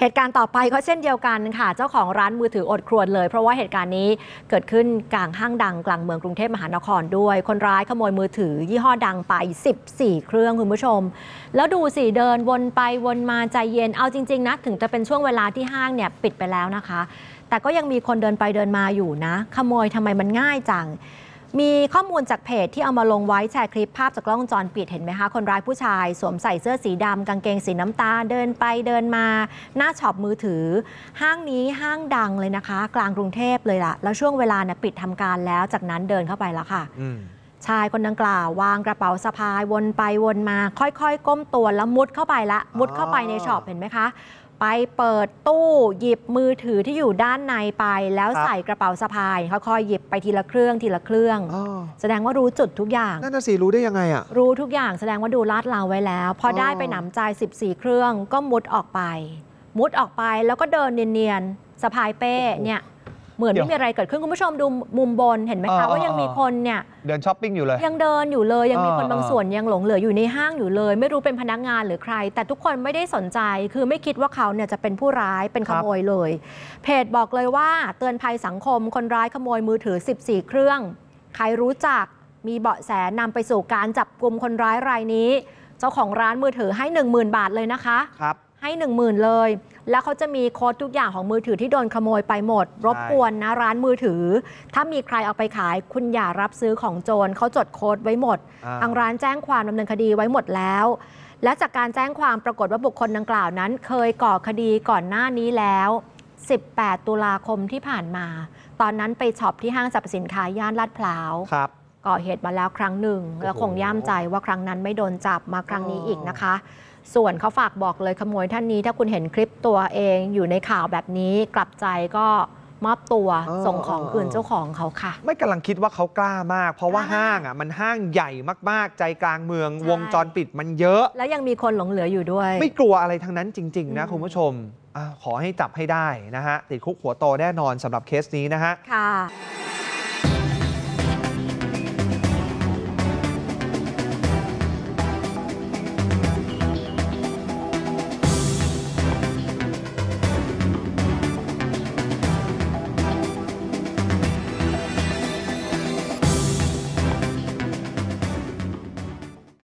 เหตุการณ์ต่อไปก็เช่นเดียวกันค่ะเจ้าของร้านมือถืออดครวนเลย เพราะว่าเหตุการณ์นี้เกิดขึ้นกลางห้างดังกลางเมืองกรุงเทพมหานครด้วยคนร้ายขโมยมือถือยี่ห้อดังไป 14 เครื่องคุณผู้ชม แล้วดูสิเดินวนไปวนมาใจเย็นเอาจริงๆนะถึงจะเป็นช่วงเวลาที่ห้างเนี่ยปิดไปแล้วนะคะ แต่ก็ยังมีคนเดินไปเดินมาอยู่นะ ขโมยทำไมมันง่ายจังมีข้อมูลจากเพจที่เอามาลงไว้แชร์คลิปภาพจากกล้องจอจรปิดเห็นไหมคะคนร้ายผู้ชายสวมใส่เสื้อสีดำกางเกงสีน้ำตาลเดินไปเดินมา หน้าช็อปมือถือ ห้างนี้ห้างดังเลยนะคะ กลางกรุงเทพเลยละแล้วช่วงเวลานะปิดทำการแล้วจากนั้นเดินเข้าไปแล้วค่ะ ชายคนดังกล่าว วางกระเป๋าสะพาย วนไปวนมา ค่อยๆก้มตัวแล้วมุดเข้าไปละมุดเข้าไปในช็อปเห็นไหมคะไปเปิดตู้หยิบมือถือที่อยู่ด้านในไป แล้วใส่กระเป๋าสะพายเขาคอยหยิบไปทีละเครื่องทีละเครื่องแสดงว่ารู้จุดทุกอย่างนั่นน่ะสิรู้ได้ยังไงอะรู้ทุกอย่างแสดงว่าดูลาดเราไว้แล้ว พอได้ไปหนำใจ 14 เครื่องก็มุดออกไป มุดออกไปแล้วก็เดินเนียนๆสะพายเป้เนี่ยเหมือนไม่มีอะไรเกิดขึ้นคุณผู้ชมดูมุมบนเห็นไหมคะ ว่ายังมีคนเนี่ยเดินช้อปปิ้งอยู่เลยยังเดินอยู่เลยยังมีคนบางส่วนยังหลงเหลืออยู่ในห้างอยู่เลย ไม่รู้เป็นพนักงานหรือใคร แต่ทุกคนไม่ได้สนใจคือไม่คิดว่าเขาเนี่ยจะเป็นผู้ร้ายเป็นขโมยเลย เพจบอกเลยว่า เตือนภัยสังคมคนร้ายขโมยมือถือ 14 เครื่อง ใครรู้จักมีเบาะแสนำไปสู่การจับกลุ่มคนร้ายรายนี้ เจ้าของร้านมือถือให้ 10,000 บาทเลยนะคะครับให้ 10,000 เลยแล้วเขาจะมีโค้ดทุกอย่างของมือถือที่โดนขโมยไปหมด รบกวนนะร้านมือถือ ถ้ามีใครเอาไปขายคุณอย่ารับซื้อของโจรเขาจดโค้ดไว้หมดทางร้านแจ้งความดำเนินคดีไว้หมดแล้ว และจากการแจ้งความปรากฏว่าบุคคลดังกล่าวนั้น เคยก่อคดีก่อนหน้านี้แล้ว 18 ตุลาคมที่ผ่านมา ตอนนั้นไปช็อปที่ห้างสรรพสินค้าย่านลาดพร้าวครับก่อเหตุมาแล้วครั้งหนึ่งแล้วคงย่ามใจว่าครั้งนั้นไม่โดนจับมาครั้งนี้อีกนะคะส่วนเขาฝากบอกเลยขโมยท่านนี้ถ้าคุณเห็นคลิปตัวเองอยู่ในข่าวแบบนี้ กลับใจก็มอบตัวส่งของคืนเจ้าของเขาค่ะ ไม่กำลังคิดว่าเขากล้ามาก เพราะว่าห้างอ่ะมันห้างใหญ่มากๆ ใจกลางเมือง วงจรปิดมันเยอะ แล้วยังมีคนหลงเหลืออยู่ด้วย ไม่กลัวอะไรทั้งนั้นจริง ๆ นะคุณผู้ชมอขอให้จับให้ได้นะฮะติดคุกหัวโตแน่นอนสำหรับเคสนี้นะฮะค่ะ